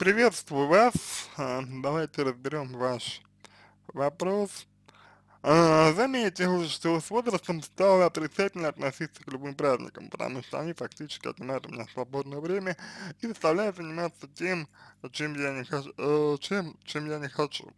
Приветствую вас. А, давайте разберем ваш вопрос. А, Заметил, что с возрастом стало отрицательно относиться к любым праздникам, потому что они фактически отнимают у меня свободное время и заставляют заниматься тем, чем я не хочу, э, чем, чем я не хочу.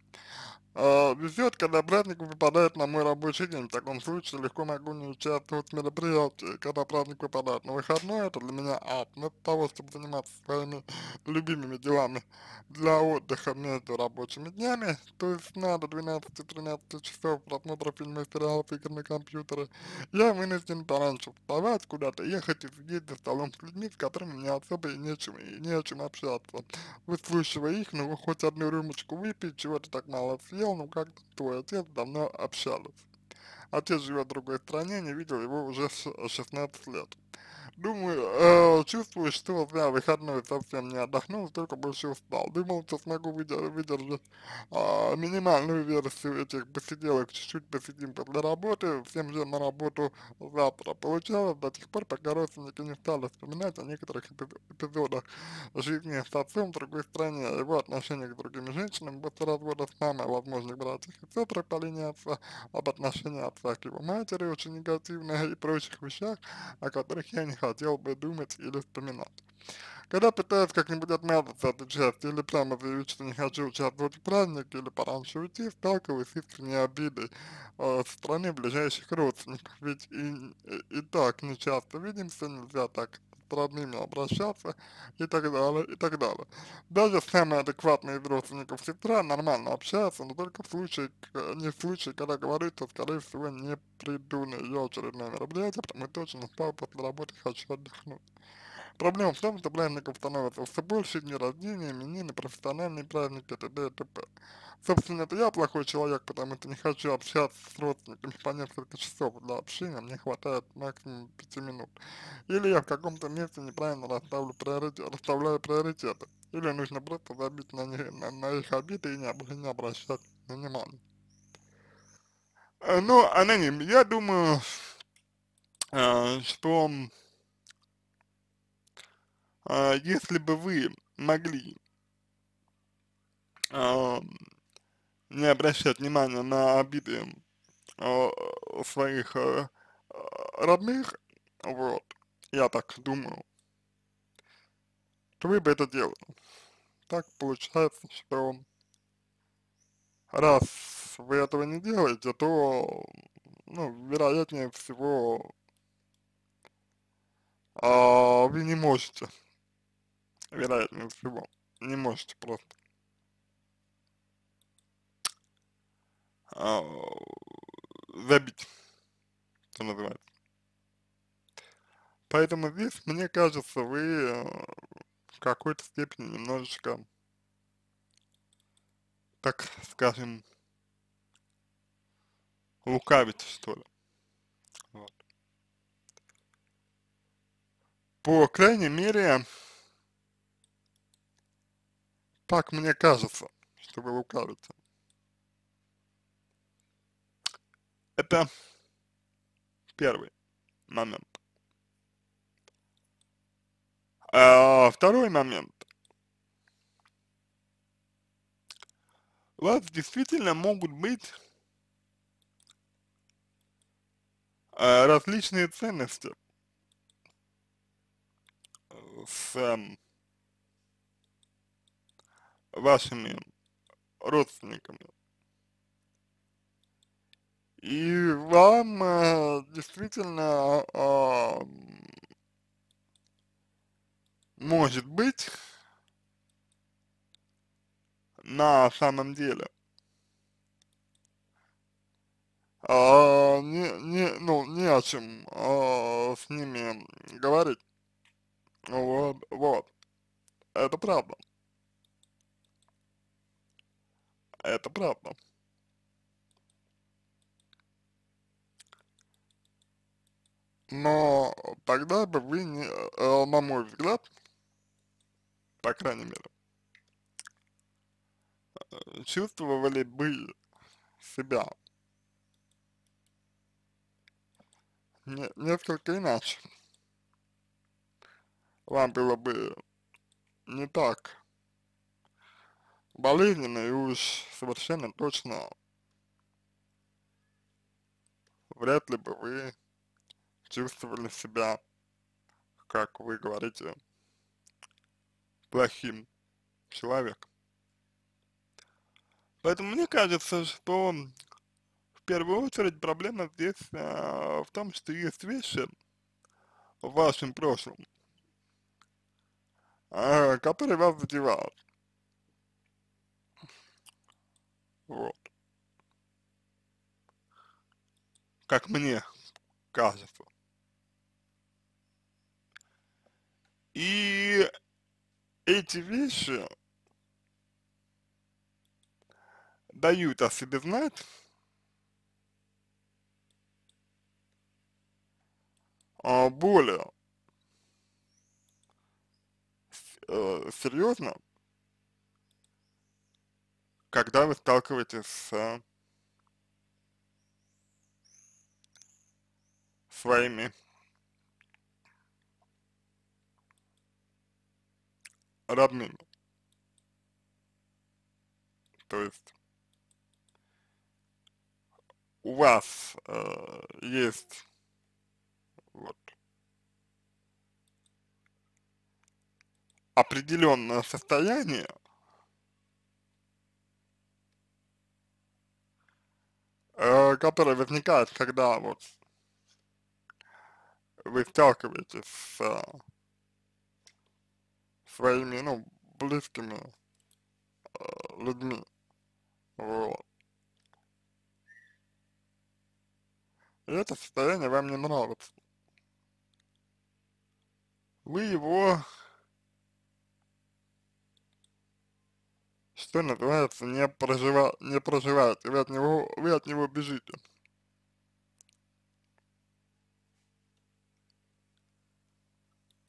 А, везет, когда праздник выпадает на мой рабочий день. В таком случае легко могу не участвовать в мероприятии, когда праздник выпадает на выходной. Это для меня ад. Вместо того, чтобы заниматься своими любимыми делами для отдыха между рабочими днями, то есть надо 12-13 часов просмотра фильмов, сериалов, игр на компьютере, я вынужден пораньше вставать, куда-то ехать и сидеть за столом с людьми, с которыми мне особо и нечем, и не о чем общаться. Выслушивая их, ну хоть одну рюмочку выпить, чего-то так мало съесть, сидел, но ну, как твой отец давно общались. Отец живет в другой стране, не видел его уже 16 лет. Думаю, э, чувствую, что я выходной совсем не отдохнул, только больше устал. Думал, что смогу выдержать э, минимальную версию этих посиделок, чуть-чуть посидим после работы, всем же на работу завтра. Получалось до тех пор, пока родственники не стали вспоминать о некоторых эпизодах жизни с отцом в другой стране, его отношения к другим женщинам после развода с мамой, возможных братьев и сестрах по линии отца, об отношении отца к его матери, очень негативных и прочих вещах, о которых я не хотел бы думать или вспоминать. Когда пытаюсь как-нибудь отмазаться от участия или прямо заявить, что не хочу участвовать в празднике или пораньше уйти, сталкиваюсь с искренней обидой э, со стороны ближайших родственников, ведь и, и, и так не часто видимся, нельзя так к родными обращаться и так далее, и так далее. Даже самые адекватные из родственников сестра нормально общаются, но только в случае, не в случае, когда говорит, то скорее всего, не приду на ее очередное мероприятие, потому что очень устал после работы, хочу отдохнуть. Проблема в том, что праздников становится все больше, дни рождения, именины, профессиональные праздники, т.д. и т.п. Собственно, это я плохой человек, потому что не хочу общаться с родственниками по несколько часов для общения, мне хватает максимум пяти минут. Или я в каком-то месте неправильно расставлю приоритет, расставляю приоритеты. Или нужно просто забить на, них, на, на их обиды и не, не обращать внимания. Ну, аноним, я думаю, э, что а, если бы вы могли а, не обращать внимания на обиды а, своих родных, вот, я так думаю, то вы бы это делали. Так получается, что раз вы этого не делаете, то, ну, вероятнее всего, а, вы не можете вероятнее всего. Не можете просто. А, забить, что называется. Поэтому здесь, мне кажется, вы э, в какой-то степени немножечко, так скажем, лукавите, что ли. Вот. По крайней мере, так мне кажется, что вы лукавите. Это первый момент. А второй момент. У вас действительно могут быть а, различные ценности с эм, вашими родственниками. И вам э, действительно э, может быть на самом деле а, не, не, ну, не о чем а, с ними говорить. Вот, вот. Это правда. А это правда. Но тогда бы вы, не, э, на мой взгляд, по крайней мере, э, чувствовали бы себя несколько иначе. Вам было бы не так болезненно и уж совершенно точно вряд ли бы вы чувствовали себя, как вы говорите, плохим человеком. Поэтому мне кажется, что в первую очередь проблема здесь а, в том, что есть вещи в вашем прошлом, а, которые вас задевают. Вот. Как мне кажется. И эти вещи дают о себе знать, а, более э, серьезно, когда вы сталкиваетесь с э, своими родными. То есть у вас э, есть вот, определенное состояние, э, который возникает, когда вот вы сталкиваетесь с э, своими, ну, близкими э, людьми. Вот. И это состояние вам не нравится. Вы его что называется, не, прожива, не проживаете, вы от, него, вы от него бежите.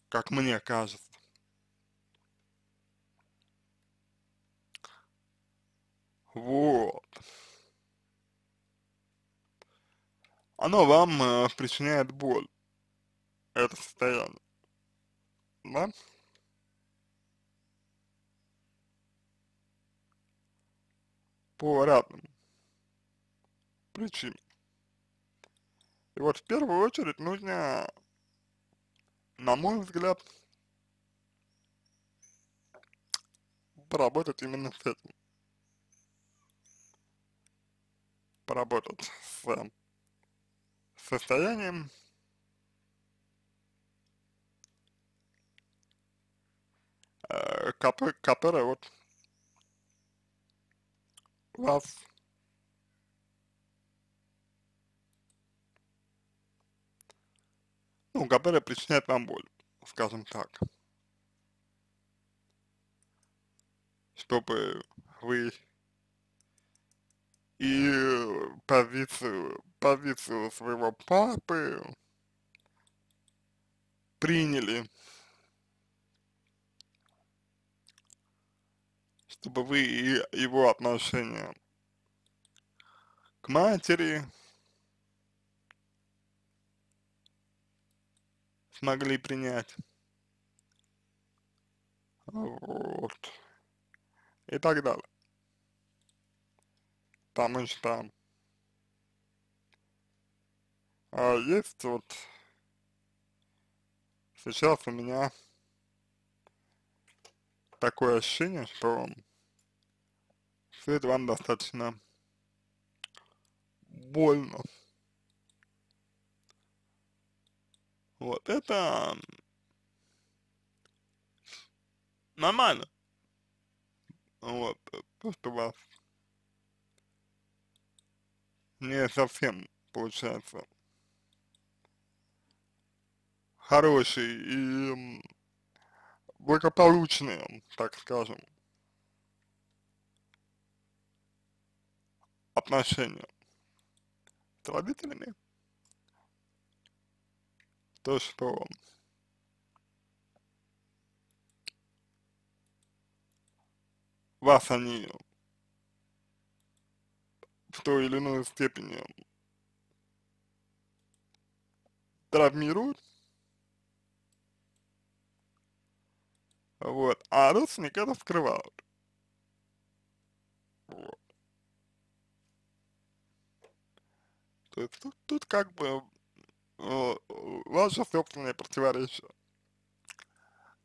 Как мне кажется. Вот. Оно вам э, причиняет боль, это состояние. Да? по разным причинам. И вот в первую очередь нужно, на мой взгляд, поработать именно с этим. Поработать с состоянием э, который, вот Класс. Ну, которая причиняет вам боль, скажем так. Чтобы вы и позицию, позицию своего папы приняли чтобы вы и его отношение к матери смогли принять. Вот. И так далее. Потому что а есть вот сейчас у меня такое ощущение, что будет вам достаточно больно. Вот это нормально. Вот, то, что у вас не совсем получается хороший и благополучный, так скажем, отношения с родителями, то, что вас они в той или иной степени травмируют, вот, а родственник это скрывают. То есть тут, тут как бы э, ну, ваши собственные противоречия.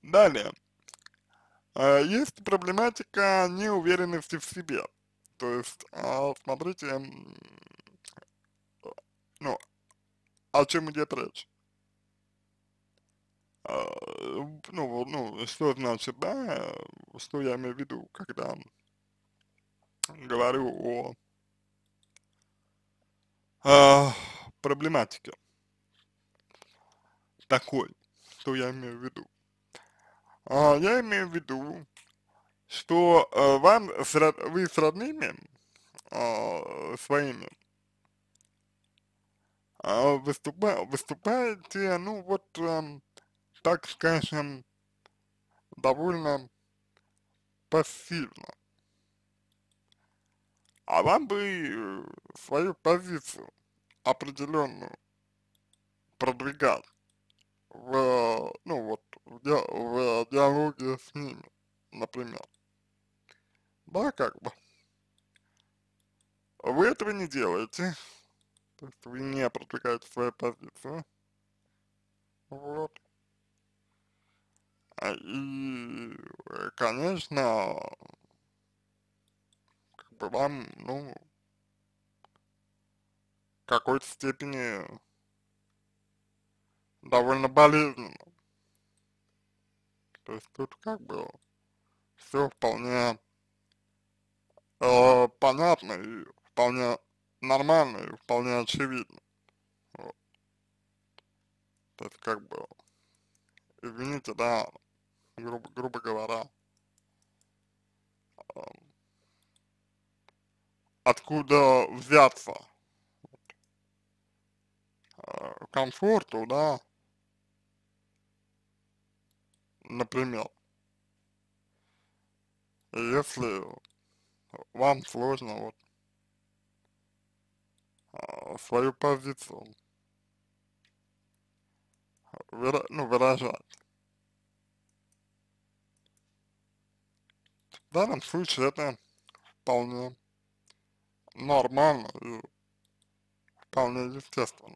Далее. А, есть проблематика неуверенности в себе. То есть, а, смотрите, ну, о чем идет речь. А, ну, ну, что значит, да, что я имею в виду, когда говорю о а, проблематики такой, что я имею в виду? А, я имею в виду, что а, вам, с, вы с родными а, своими а, выступа, выступаете, ну вот, а, так скажем, довольно пассивно а вам бы э, свою позицию определенную продвигать в, ну вот, в, ди в диалоге с ними, например. Да, как бы. Вы этого не делаете, то есть вы не продвигаете свою позицию, вот. А и, э, конечно, вам, ну, в какой-то степени довольно болезненно. То есть тут как бы все вполне э, понятно и вполне нормально и вполне очевидно. Вот. То есть как бы, извините, да, грубо, грубо говоря, э, откуда взяться э, комфорту, да, например, если вам сложно вот э, свою позицию выра ну, выражать. В данном случае это вполне нормально и вполне естественно.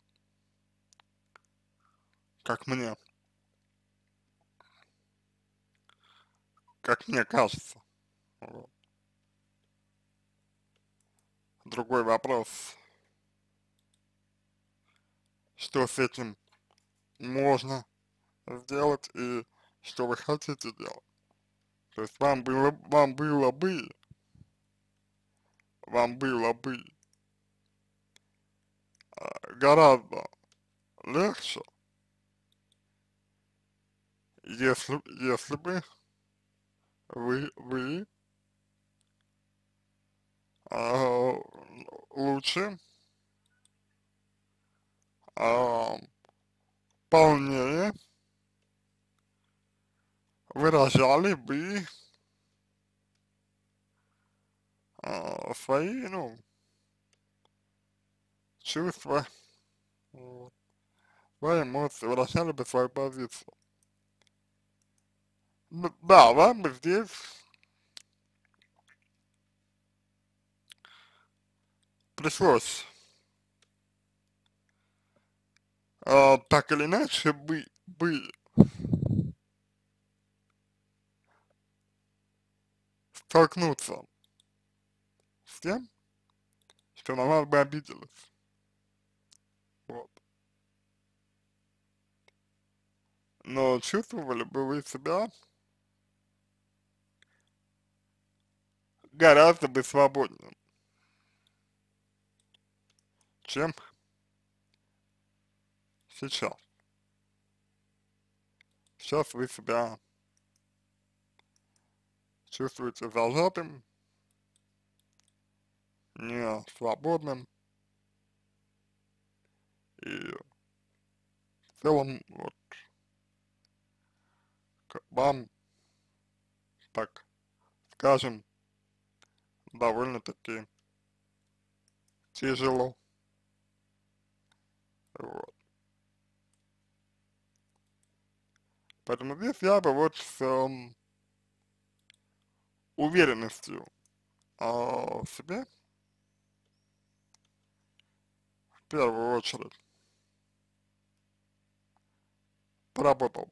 Как мне. Как мне кажется. Вот. Другой вопрос. Что с этим можно сделать и что вы хотите делать? То есть вам было, вам было бы вам было бы а, гораздо легче, если, если бы вы, вы а, лучше, а, полнее выражали бы а, свои, ну, чувства, вот, свои эмоции, вращали бы свою позицию. Да, вам бы здесь пришлось э, так или иначе бы, бы столкнуться тем, что на вас бы обиделась. Вот. Но чувствовали бы вы себя гораздо бы свободнее, чем сейчас. Сейчас вы себя чувствуете зажатым, не свободным. И в целом, вот, к вам, так скажем, довольно-таки тяжело. Вот. Поэтому здесь я бы вот с эм, уверенностью э, себе первую очередь поработал.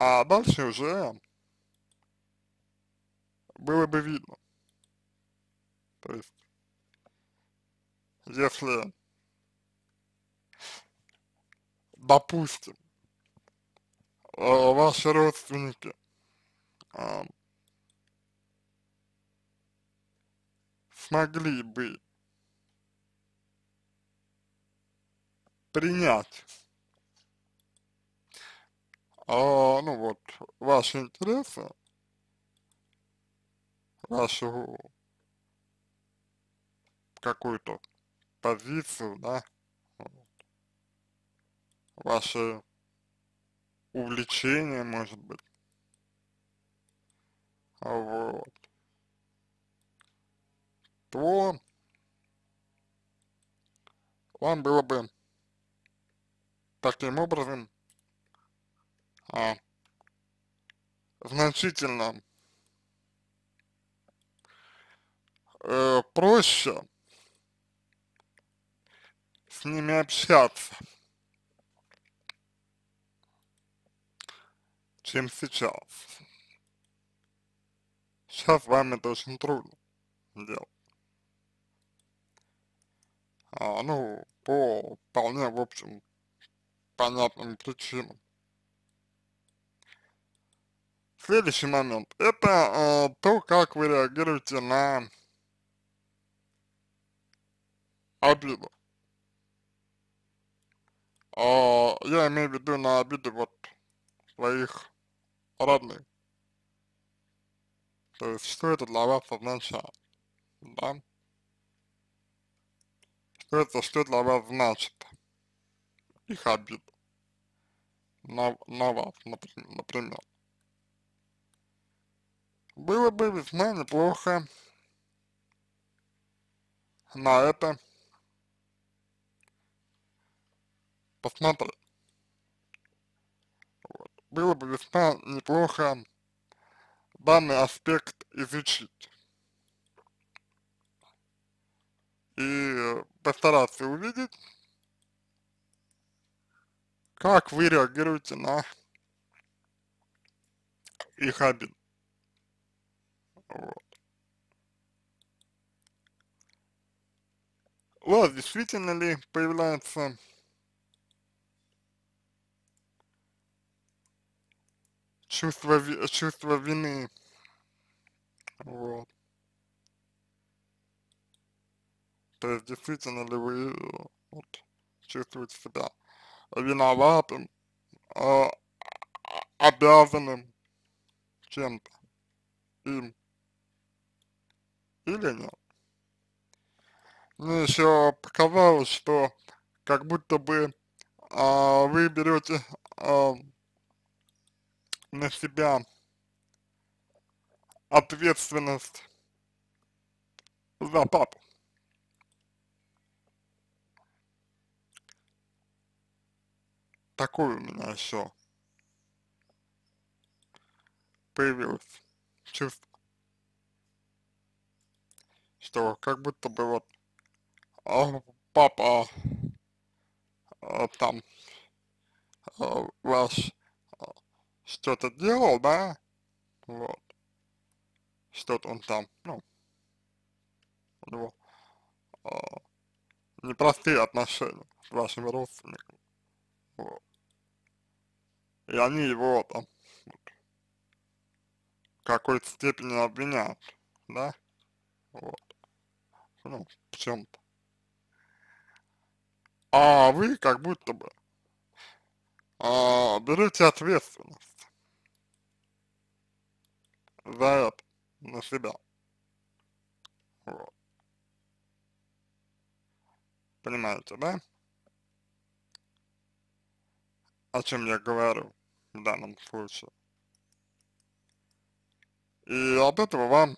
А дальше уже было бы видно. То есть, если, допустим, э, ваши родственники а, смогли бы принять а, ну вот, ваши интересы, вашу какую-то позицию, да, вот, ваше увлечение, может быть, вот то вам было бы таким образом а, значительно э, проще с ними общаться, чем сейчас. Сейчас вам это очень трудно делать а, ну, по вполне, в общем, понятным причинам. Следующий момент – это э, то, как вы реагируете на обиду. Э, я имею в виду на обиды вот своих родных. То есть, что это для вас означает, да? это что для вас значит, их обид на, на вас, например. Было бы весьма неплохо на это посмотреть. Вот. Было бы весьма неплохо данный аспект изучить. и э, постараться увидеть, как вы реагируете на их обид Вот. У вас действительно ли появляется чувство, чувство вины? Вот. То есть, действительно ли вы э, вот, чувствуете себя виноватым, э, обязанным чем-то им или нет. Мне ну, еще показалось, что как будто бы э, вы берете э, на себя ответственность за папу. такое у меня еще появилось чувство, что как будто бы вот а, папа а, там а, ваш а, что-то делал, да, вот, что-то он там, ну, у него а, непростые отношения с вашими родственниками, вот и они его там в какой-то степени обвиняют, да, вот, ну, в чем-то. А вы как будто бы а, берете ответственность за это на себя. Вот. Понимаете, да? О чем я говорю? в данном случае. И от этого вам,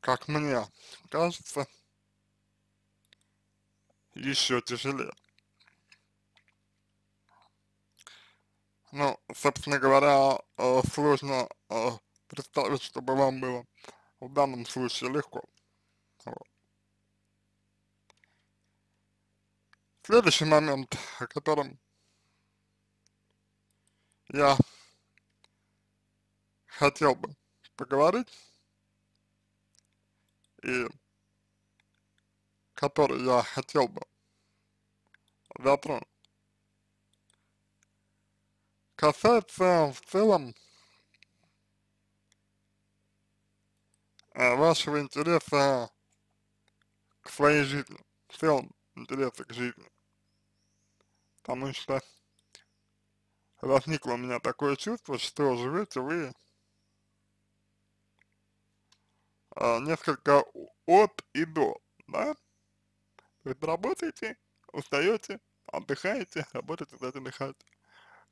как мне кажется, еще тяжелее. Ну, собственно говоря, э, сложно э, представить, чтобы вам было в данном случае легко. Следующий момент, о котором я хотел бы поговорить и который я хотел бы затронуть, касается в целом э, вашего интереса к своей жизни, в целом интереса к жизни. Потому что возникло у меня такое чувство, что живете вы а, несколько от и до, да? То есть работаете, устаете, отдыхаете, работаете, устаете, отдыхаете.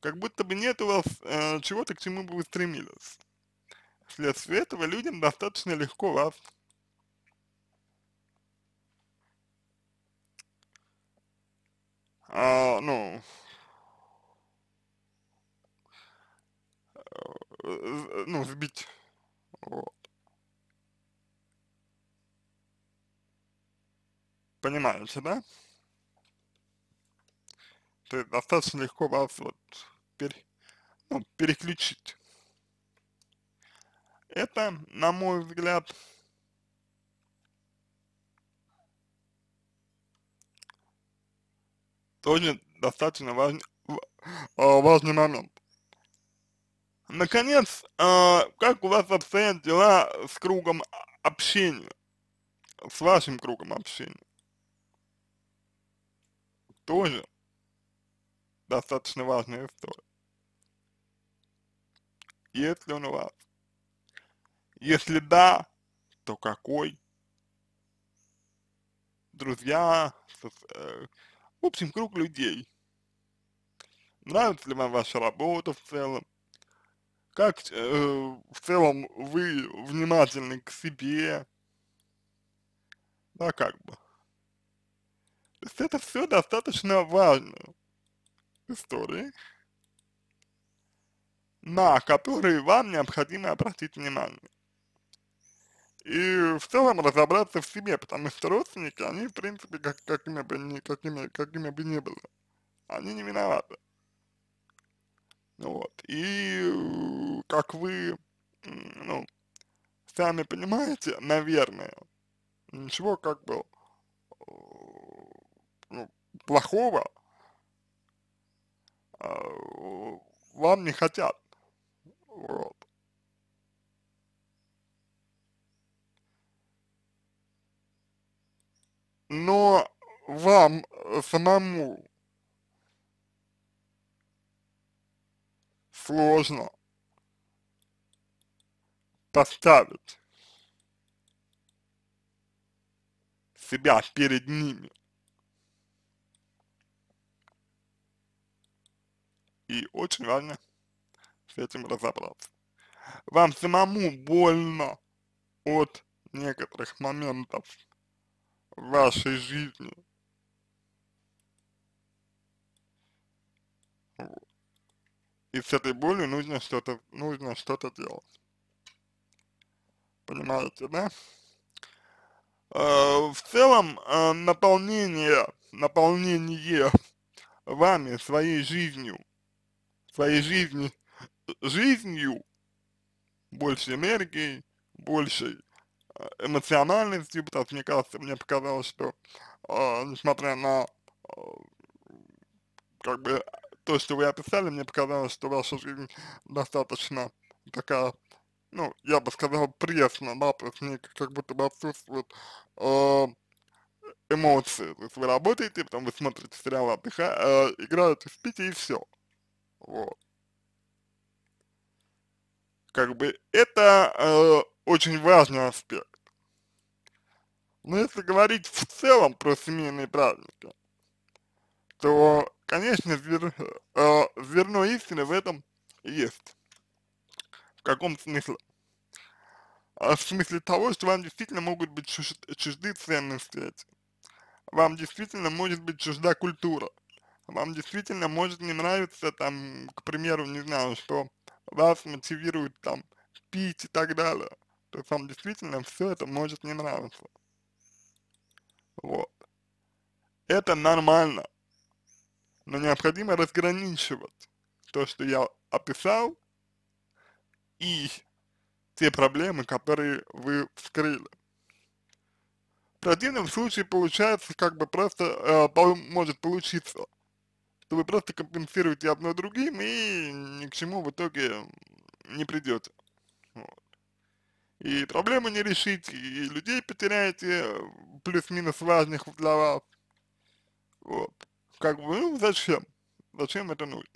Как будто бы нет у вас э, чего-то, к чему бы вы стремились. Вследствие этого людям достаточно легко вас а, ну, Э, ну, сбить. Вот. Понимаете, да? То есть достаточно легко вас вот пере, ну, переключить. Это, на мой взгляд, тоже достаточно важный, э, важный момент. Наконец, э, как у вас обстоят дела с кругом общения, с вашим кругом общения? Тоже достаточно важная история. Если он у вас? Если да, то какой? Друзья, э, в общем, круг людей. Нравится ли вам ваша работа в целом? Как э, в целом вы внимательны к себе, да, как бы. То есть это все достаточно важно. Истории, на которые вам необходимо обратить внимание. И в целом разобраться в себе, потому что родственники, они в принципе, как, какими, бы ни, какими, какими бы ни были, они не виноваты. Вот. И э, как вы, ну, сами понимаете, наверное, ничего как бы э, ну, плохого э, вам не хотят. Вот. Но вам самому сложно поставить себя перед ними. И очень важно с этим разобраться. Вам самому больно от некоторых моментов в вашей жизни, И с этой болью нужно что-то, нужно что-то делать. Понимаете, да? Э, в целом, э, наполнение, наполнение вами, своей жизнью, своей жизни, жизнью, больше энергии, больше а, эмоциональности, потому что мне кажется, мне показалось, что э, несмотря на э, как бы то, что вы описали, мне показалось, что ваша жизнь достаточно такая, ну, я бы сказал, пресна, да, то есть как будто бы отсутствует э, эмоции. То есть вы работаете, потом вы смотрите сериал, отдыха, э, играете, спите и все. Вот. Как бы это э, очень важный аспект. Но если говорить в целом про семейные праздники, то Конечно, зер, э, зерно истины в этом есть. В каком смысле? А в смысле того, что вам действительно могут быть чужды ценности эти. Вам действительно может быть чужда культура. Вам действительно может не нравиться там, к примеру, не знаю, что вас мотивирует там пить и так далее. То есть вам действительно все это может не нравиться. Вот. Это нормально но необходимо разграничивать то, что я описал, и те проблемы, которые вы вскрыли. В противном случае получается, как бы просто, э, может получиться, что вы просто компенсируете одно другим и ни к чему в итоге не придете. Вот. И проблему не решите, и людей потеряете, э, плюс-минус важных для вас. Вот. Как бы, ну, зачем? Зачем это нужно?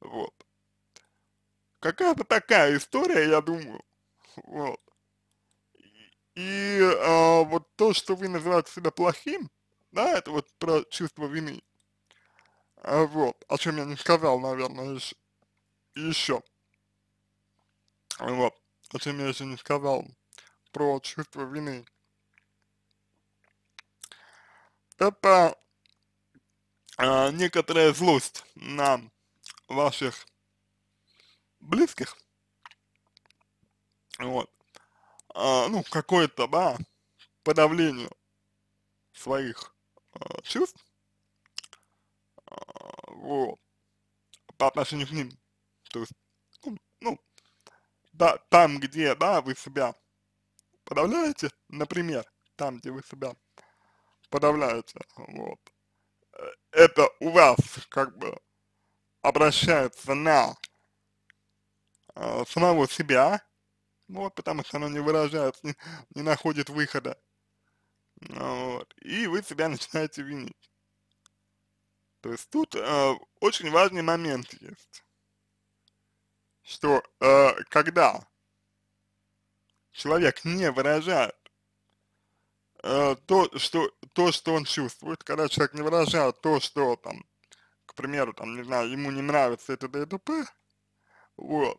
Вот. Какая-то такая история, я думаю. Вот. И а, вот то, что вы называете себя плохим, да, это вот про чувство вины. А, вот, о чем я не сказал, наверное, еще. еще. Вот, о чем я еще не сказал, про чувство вины. Это э, некоторая злость на ваших близких, вот, э, ну, какое-то, да, подавление своих э, чувств, э, вот, по отношению к ним, то есть, ну, ну да, там, где, да, вы себя подавляете, например, там, где вы себя подавляете, вот, это у вас как бы обращается на э, самого себя, вот, потому что оно не выражается, не, не находит выхода, вот, и вы себя начинаете винить. То есть тут э, очень важный момент есть, что э, когда человек не выражает э, то, что, то, что он чувствует, когда человек не выражает то, что там, к примеру, там, не знаю, ему не нравится это ДТП, вот,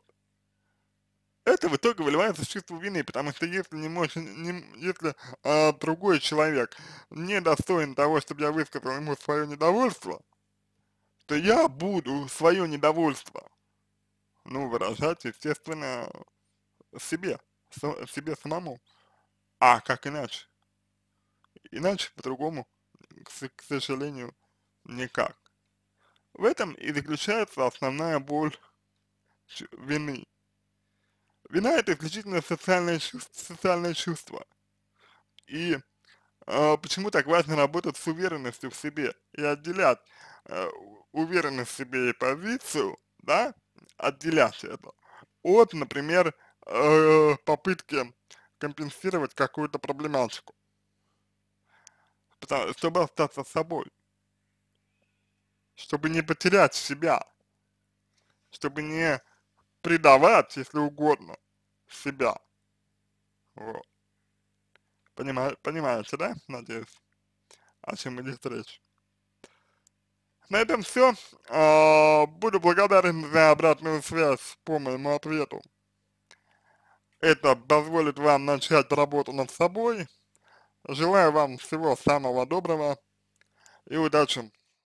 это в итоге выливается в чувство вины, потому что если не может, не, если а, другой человек не достоин того, чтобы я высказал ему свое недовольство, то я буду свое недовольство, ну, выражать, естественно, себе, со, себе самому. А как иначе? Иначе по-другому, к сожалению, никак. В этом и заключается основная боль вины. Вина это исключительно социальное, чувство, социальное чувство. И э, почему так важно работать с уверенностью в себе и отделять э, уверенность в себе и позицию, да, отделять это от, например, э, попытки компенсировать какую-то проблематику чтобы остаться собой, чтобы не потерять себя, чтобы не предавать, если угодно, себя. Вот. Понима понимаете, да? Надеюсь, о чем идет речь. На этом все. А, буду благодарен за обратную связь по моему ответу. Это позволит вам начать работу над собой. Желаю вам всего самого доброго и удачи!